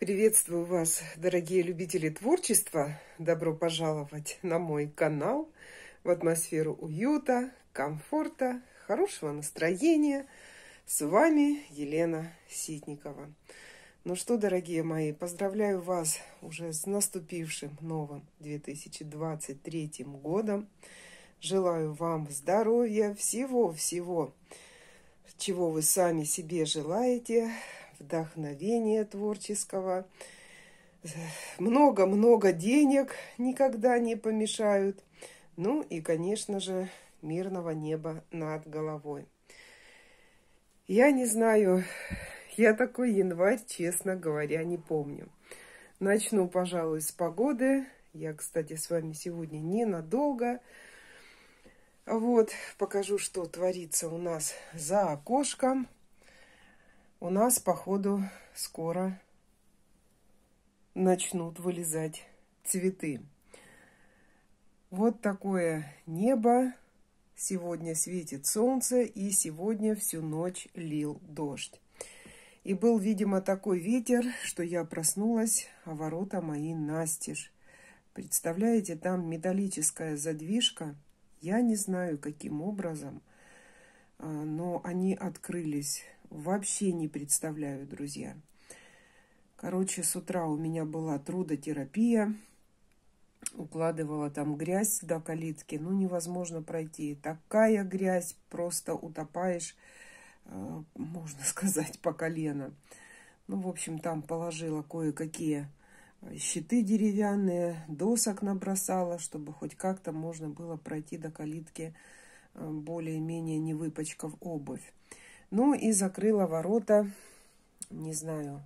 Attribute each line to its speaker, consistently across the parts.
Speaker 1: Приветствую вас, дорогие любители творчества. Добро пожаловать на мой канал в атмосферу уюта, комфорта, хорошего настроения. С вами Елена Ситникова. Ну что, дорогие мои, поздравляю вас уже с наступившим новым 2023 годом. Желаю вам здоровья, всего-всего, чего вы сами себе желаете, вдохновения творческого. Много-много денег никогда не помешают. Ну и, конечно же, мирного неба над головой. Я не знаю, я такой январь, честно говоря, не помню. Начну, пожалуй, с погоды. Я, кстати, с вами сегодня ненадолго. Вот, покажу, что творится у нас за окошком – у нас, походу, скоро начнут вылезать цветы. Вот такое небо. Сегодня светит солнце, и сегодня всю ночь лил дождь. И был, видимо, такой ветер, что я проснулась, а ворота мои настежь. Представляете, там металлическая задвижка. Я не знаю, каким образом, а, но они открылись вообще не представляю, друзья. Короче, с утра у меня была трудотерапия. Укладывала там грязь до калитки. Ну, невозможно пройти. Такая грязь, просто утопаешь, э, можно сказать, по колено. Ну, в общем, там положила кое-какие э, щиты деревянные, досок набросала, чтобы хоть как-то можно было пройти до калитки э, более-менее не выпачкав обувь. Ну и закрыла ворота, не знаю,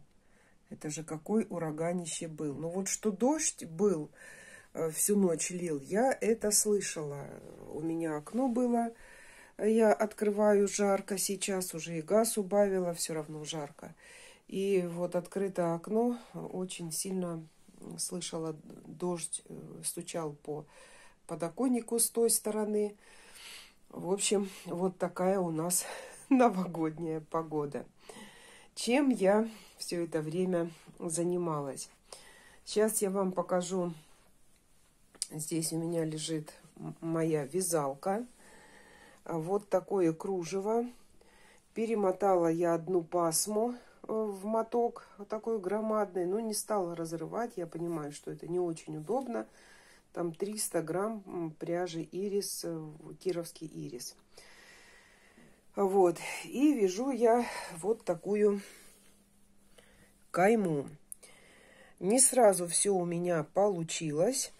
Speaker 1: это же какой ураганище был. Но ну вот что дождь был, э, всю ночь лил, я это слышала. У меня окно было, я открываю жарко сейчас, уже и газ убавила, все равно жарко. И вот открыто окно очень сильно слышала дождь, э, стучал по подоконнику с той стороны. В общем, вот такая у нас новогодняя погода. Чем я все это время занималась? Сейчас я вам покажу. Здесь у меня лежит моя вязалка. Вот такое кружево. Перемотала я одну пасму э, в моток, такой громадный, но не стала разрывать. Я понимаю, что это не очень удобно. Там 300 грамм пряжи ирис, э, кировский ирис. Вот. И вяжу я вот такую кайму. Не сразу все у меня получилось.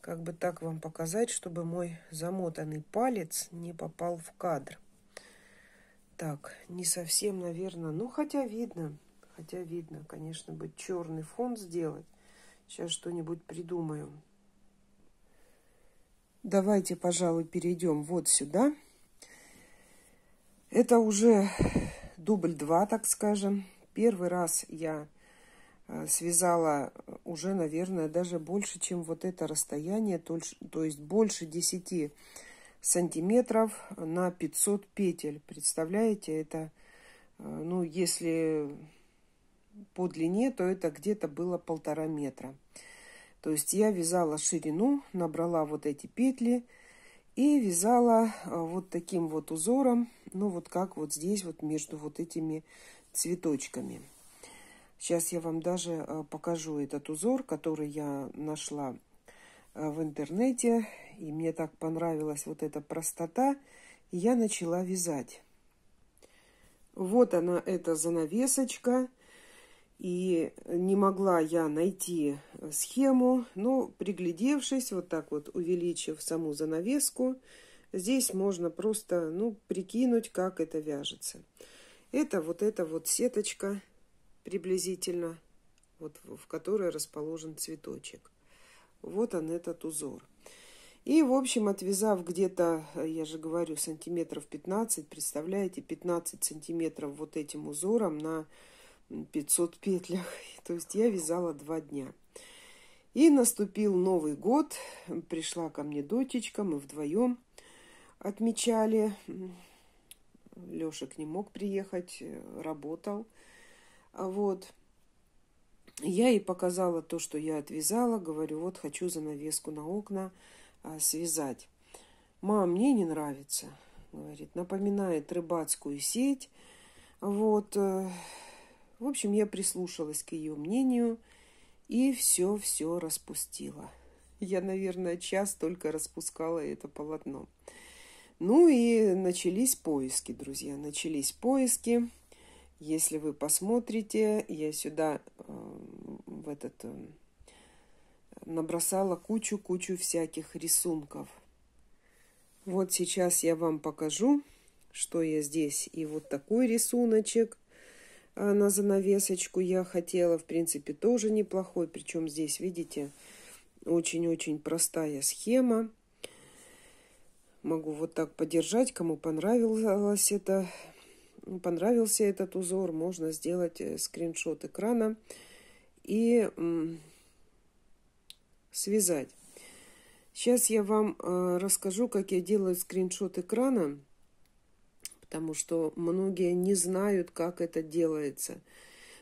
Speaker 1: Как бы так вам показать, чтобы мой замотанный палец не попал в кадр. Так, не совсем, наверное, ну хотя видно, хотя видно, конечно, бы черный фон сделать. Сейчас что-нибудь придумаю. Давайте, пожалуй, перейдем вот сюда. Это уже дубль 2, так скажем. Первый раз я э, связала уже, наверное, даже больше, чем вот это расстояние, то есть больше 10 сантиметров на 500 петель. Представляете, это, э, ну, если по длине, то это где-то было полтора метра. То есть я вязала ширину, набрала вот эти петли – и вязала э, вот таким вот узором, ну вот как вот здесь вот между вот этими цветочками. Сейчас я вам даже э, покажу этот узор, который я нашла э, в интернете. И мне так понравилась вот эта простота. И я начала вязать. Вот она, эта занавесочка и не могла я найти э, схему, но приглядевшись, вот так вот увеличив саму занавеску, здесь можно просто, ну, прикинуть, как это вяжется. Это вот эта вот сеточка приблизительно, вот в которой расположен цветочек. Вот он этот узор. И, в общем, отвязав где-то, э, я же говорю, сантиметров 15, представляете, 15 сантиметров вот этим узором на 500 петлях. То есть я вязала два дня. И наступил Новый год. Пришла ко мне дочечка, мы вдвоем отмечали. Лешек не мог приехать, работал. Вот. Я ей показала то, что я отвязала. Говорю, вот хочу занавеску на окна а, связать. Мам, мне не нравится. Говорит, напоминает рыбацкую сеть. Вот э, в общем, я прислушалась к ее мнению и все-все распустила. Я, наверное, час только распускала это полотно. Ну и начались поиски, друзья, начались поиски. Если вы посмотрите, я сюда э, в этот э, набросала кучу-кучу всяких рисунков. Вот сейчас я вам покажу, что я здесь. И вот такой рисуночек, а на занавесочку я хотела, в принципе, тоже неплохой. Причем здесь, видите, очень-очень простая схема. Могу вот так подержать, кому понравилось это, понравился этот узор, можно сделать э, скриншот экрана и связать. Сейчас я вам э, расскажу, как я делаю скриншот экрана потому что многие не знают, как это делается.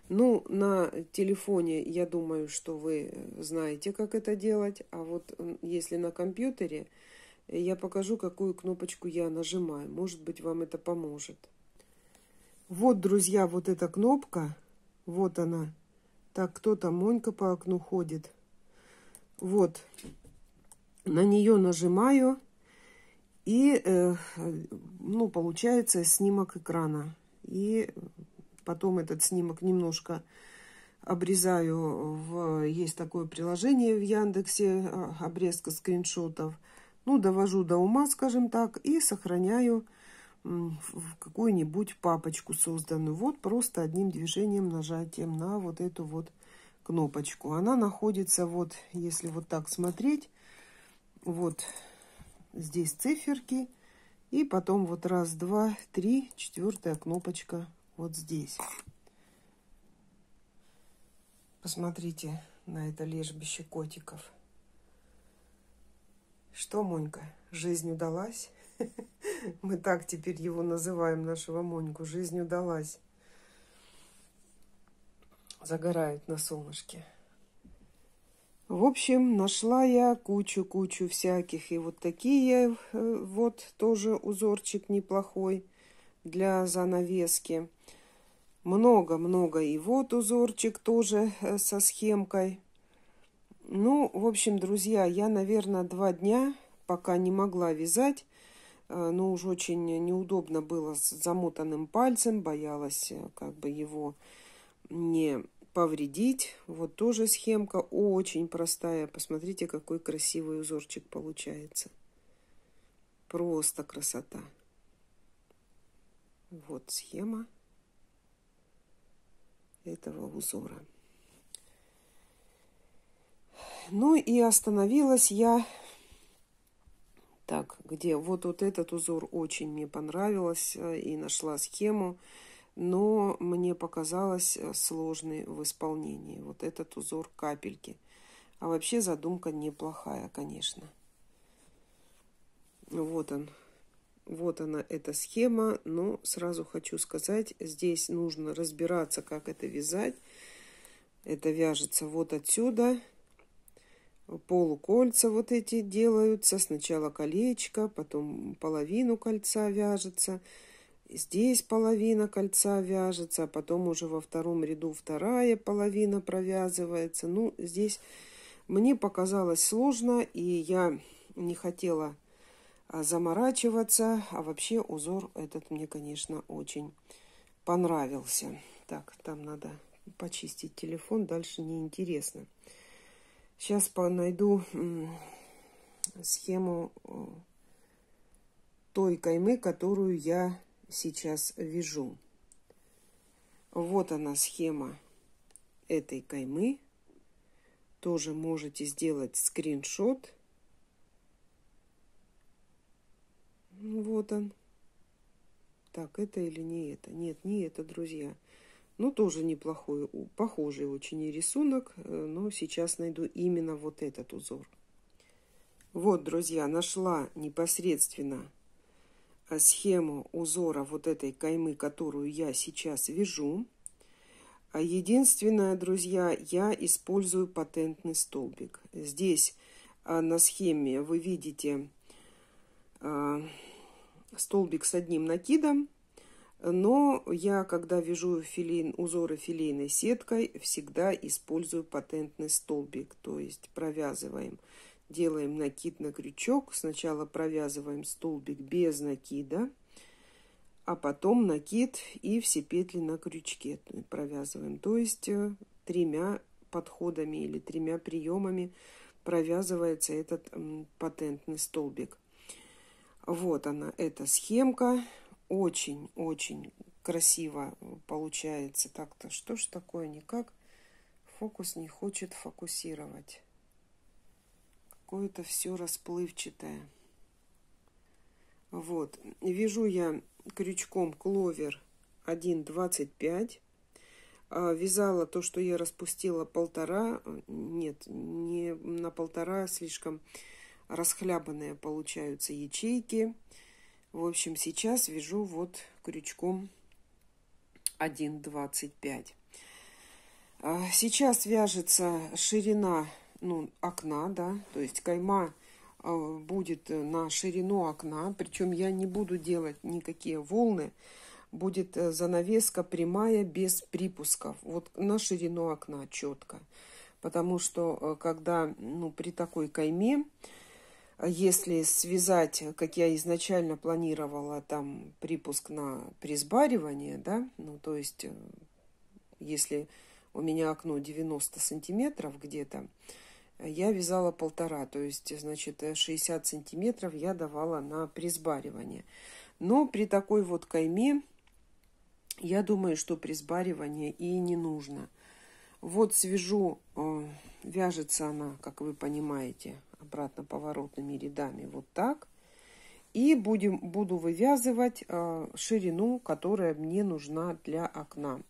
Speaker 1: Ну, на телефоне, я думаю, что вы знаете, как это делать, а вот если на компьютере, я покажу, какую кнопочку я нажимаю. Может быть, вам это поможет. Вот, друзья, вот эта кнопка. Вот она. Так, кто то Монька по окну ходит. Вот. На нее нажимаю. И, э, ну, получается снимок экрана. И потом этот снимок немножко обрезаю. В, есть такое приложение в Яндексе, а, обрезка скриншотов. Ну, довожу до ума, скажем так, и сохраняю в какую-нибудь папочку созданную. Вот просто одним движением нажатием на вот эту вот кнопочку. Она находится вот, если вот так смотреть, вот здесь циферки. И потом вот раз, два, три, четвертая кнопочка вот здесь. Посмотрите на это лежбище котиков. Что, Монька, жизнь удалась? Мы так теперь его называем, нашего Моньку. Жизнь удалась. Загорают на солнышке. В общем, нашла я кучу-кучу всяких. И вот такие э, вот тоже узорчик неплохой для занавески. Много-много. И вот узорчик тоже э, со схемкой. Ну, в общем, друзья, я, наверное, два дня пока не могла вязать. Э, но уж очень неудобно было с замотанным пальцем. Боялась как бы его не повредить. Вот тоже схемка очень простая. Посмотрите, какой красивый узорчик получается. Просто красота. Вот схема этого узора. Ну и остановилась я так, где вот, вот этот узор очень мне понравилось э, и нашла схему но мне показалось э, сложной в исполнении. Вот этот узор капельки. А вообще задумка неплохая, конечно. Вот он. Вот она, эта схема. Но сразу хочу сказать, здесь нужно разбираться, как это вязать. Это вяжется вот отсюда. Полукольца вот эти делаются. Сначала колечко, потом половину кольца вяжется. Вяжется Здесь половина кольца вяжется, а потом уже во втором ряду вторая половина провязывается. Ну, здесь мне показалось сложно, и я не хотела а, заморачиваться. А вообще узор этот мне, конечно, очень понравился. Так, там надо почистить телефон, дальше неинтересно. Сейчас найду схему э, той каймы, которую я сейчас вяжу. Вот она схема этой каймы. Тоже можете сделать скриншот. Ну, вот он. Так, это или не это? Нет, не это, друзья. Ну, тоже неплохой, похожий очень рисунок, э, но сейчас найду именно вот этот узор. Вот, друзья, нашла непосредственно Э, схему узора вот этой каймы, которую я сейчас вяжу. А единственное, друзья, я использую патентный столбик. Здесь э, на схеме вы видите э, столбик с одним накидом, но я, когда вяжу филейн, узоры филейной сеткой, всегда использую патентный столбик, то есть провязываем Делаем накид на крючок. Сначала провязываем столбик без накида, а потом накид и все петли на крючке провязываем. То есть э, тремя подходами или тремя приемами провязывается этот патентный столбик. Вот она, эта схемка. Очень-очень красиво получается. Так-то что ж такое никак? Фокус не хочет фокусировать какое-то все расплывчатое. Вот, вяжу я крючком кловер 1,25. А, вязала то, что я распустила полтора, нет, не на полтора, слишком расхлябанные получаются ячейки. В общем, сейчас вяжу вот крючком 1,25. А, сейчас вяжется ширина ну, окна, да, то есть кайма э, будет на ширину окна, причем я не буду делать никакие волны, будет э, занавеска прямая без припусков, вот на ширину окна четко, потому что э, когда ну, при такой кайме, если связать, как я изначально планировала, там припуск на присбаривание, да, ну то есть если у меня окно 90 сантиметров где-то, я вязала полтора, то есть, значит, 60 э, сантиметров я давала на присбаривание. Но при такой вот кайме, я думаю, что присбаривание и не нужно. Вот свяжу, э, вяжется она, как вы понимаете, обратно поворотными рядами вот так. И будем, буду вывязывать э, ширину, которая мне нужна для окна.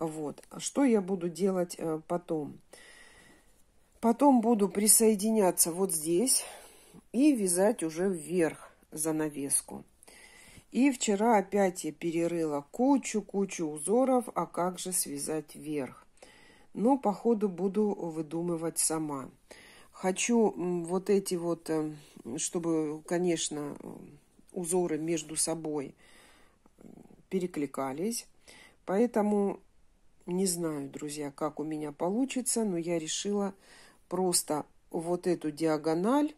Speaker 1: Вот. А что я буду делать потом? Потом. Потом буду присоединяться вот здесь и вязать уже вверх занавеску. И вчера опять я перерыла кучу-кучу узоров, а как же связать вверх. Но, походу, буду выдумывать сама. Хочу вот эти вот, э, чтобы, конечно, узоры между собой перекликались. Поэтому не знаю, друзья, как у меня получится, но я решила просто вот эту диагональ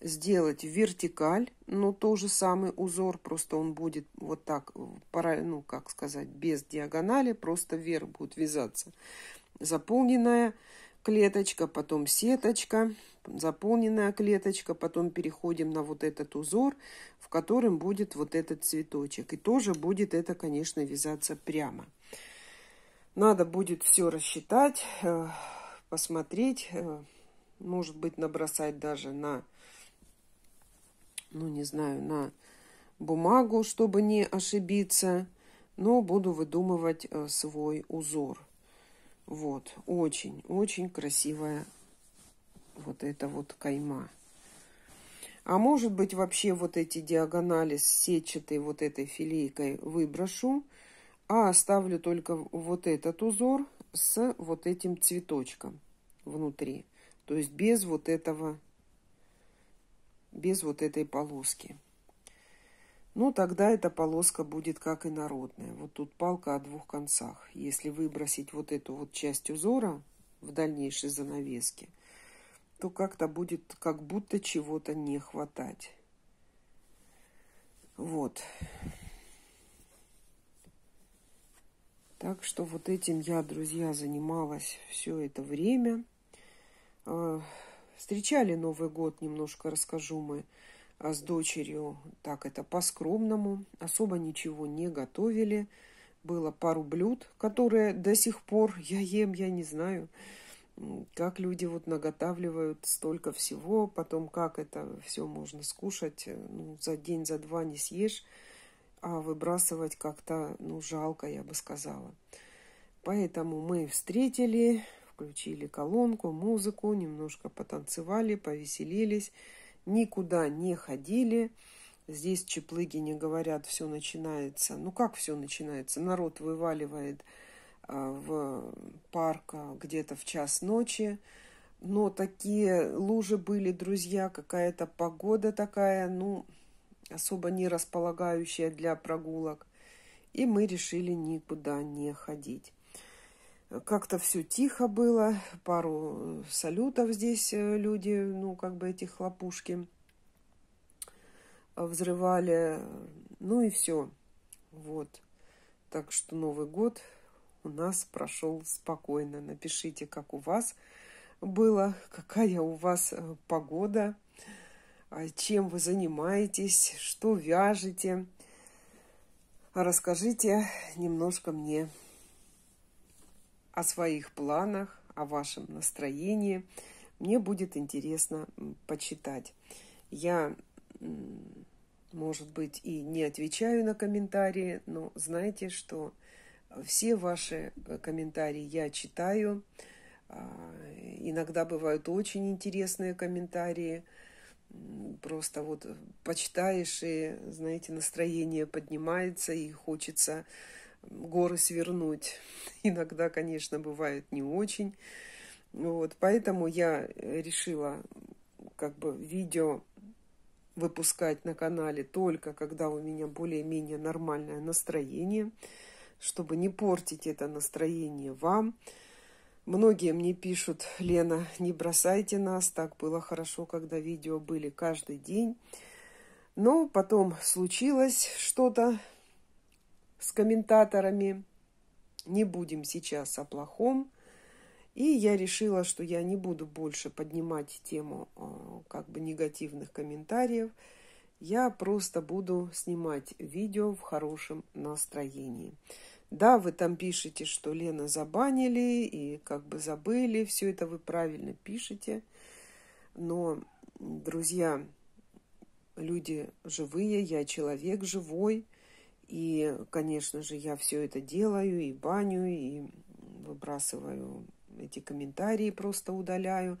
Speaker 1: сделать вертикаль, но ну, же самый узор, просто он будет вот так, ну, как сказать, без диагонали, просто вверх будет вязаться. Заполненная клеточка, потом сеточка, заполненная клеточка, потом переходим на вот этот узор, в котором будет вот этот цветочек. И тоже будет это, конечно, вязаться прямо. Надо будет все рассчитать, э, посмотреть, э, может быть, набросать даже на, ну, не знаю, на бумагу, чтобы не ошибиться, но буду выдумывать э, свой узор. Вот, очень-очень красивая вот эта вот кайма. А может быть, вообще вот эти диагонали с сетчатой вот этой филейкой выброшу, а оставлю только вот этот узор – с вот этим цветочком внутри. То есть без вот этого, без вот этой полоски. Ну, тогда эта полоска будет как и народная. Вот тут палка о двух концах. Если выбросить вот эту вот часть узора в дальнейшей занавеске, то как-то будет как будто чего-то не хватать. Вот. Так что вот этим я, друзья, занималась все это время. А, встречали Новый год, немножко расскажу мы а, с дочерью. Так это по-скромному. Особо ничего не готовили. Было пару блюд, которые до сих пор я ем, я не знаю как люди вот наготавливают столько всего, потом как это все можно скушать, э, ну, за день, за два не съешь а выбрасывать как-то, ну, жалко, я бы сказала. Поэтому мы встретили, включили колонку, музыку, немножко потанцевали, повеселились, никуда не ходили. Здесь чеплыги не говорят, все начинается. Ну, как все начинается? Народ вываливает а, в парк а, где-то в час ночи. Но такие лужи были, друзья, какая-то погода такая, ну, особо не располагающая для прогулок, и мы решили никуда не ходить. Как-то все тихо было, пару салютов здесь э, люди, ну, как бы эти хлопушки взрывали, ну и все. Вот. Так что Новый год у нас прошел спокойно. Напишите, как у вас было, какая у вас э, погода. А, чем вы занимаетесь, что вяжете. А расскажите немножко мне о своих планах, о вашем настроении. Мне будет интересно почитать. Я, может быть, и не отвечаю на комментарии, но знаете, что все ваши э, комментарии я читаю. А, иногда бывают очень интересные комментарии – ну, просто вот почитаешь, и, знаете, настроение поднимается, и хочется горы свернуть. Иногда, конечно, бывает не очень. Вот, поэтому я решила как бы видео выпускать на канале только когда у меня более-менее нормальное настроение, чтобы не портить это настроение вам. Многие мне пишут, Лена, не бросайте нас, так было хорошо, когда видео были каждый день. Но потом случилось что-то с комментаторами. Не будем сейчас о плохом. И я решила, что я не буду больше поднимать тему э, как бы негативных комментариев. Я просто буду снимать видео в хорошем настроении. Да, вы там пишете, что Лена забанили и как бы забыли, все это вы правильно пишете. Но, друзья, люди живые, я человек живой, и, конечно же, я все это делаю, и баню, и выбрасываю эти комментарии, просто удаляю,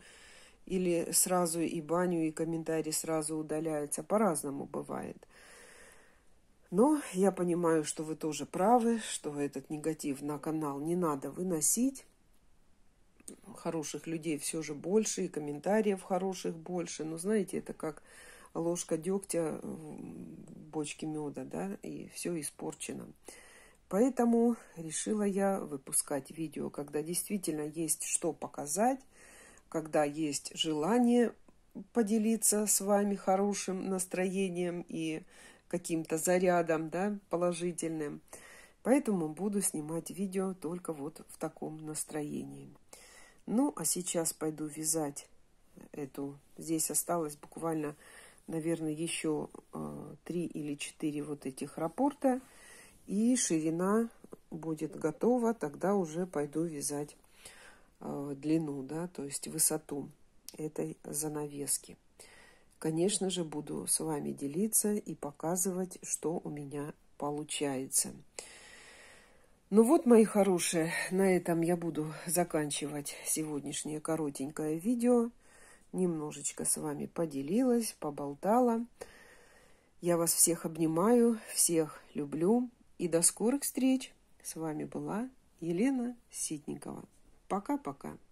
Speaker 1: или сразу и баню, и комментарии сразу удаляются. по-разному бывает. Но я понимаю, что вы тоже правы, что этот негатив на канал не надо выносить. Хороших людей все же больше, и комментариев хороших больше. Но знаете, это как ложка дегтя в бочке меда, да, и все испорчено. Поэтому решила я выпускать видео, когда действительно есть что показать, когда есть желание поделиться с вами хорошим настроением и настроением каким-то зарядом, да, положительным. Поэтому буду снимать видео только вот в таком настроении. Ну, а сейчас пойду вязать эту. Здесь осталось буквально, наверное, еще э, три или четыре вот этих рапорта. И ширина будет готова, тогда уже пойду вязать э, длину, да, то есть высоту этой занавески конечно же, буду с вами делиться и показывать, что у меня получается. Ну вот, мои хорошие, на этом я буду заканчивать сегодняшнее коротенькое видео. Немножечко с вами поделилась, поболтала. Я вас всех обнимаю, всех люблю. И до скорых встреч. С вами была Елена Ситникова. Пока-пока.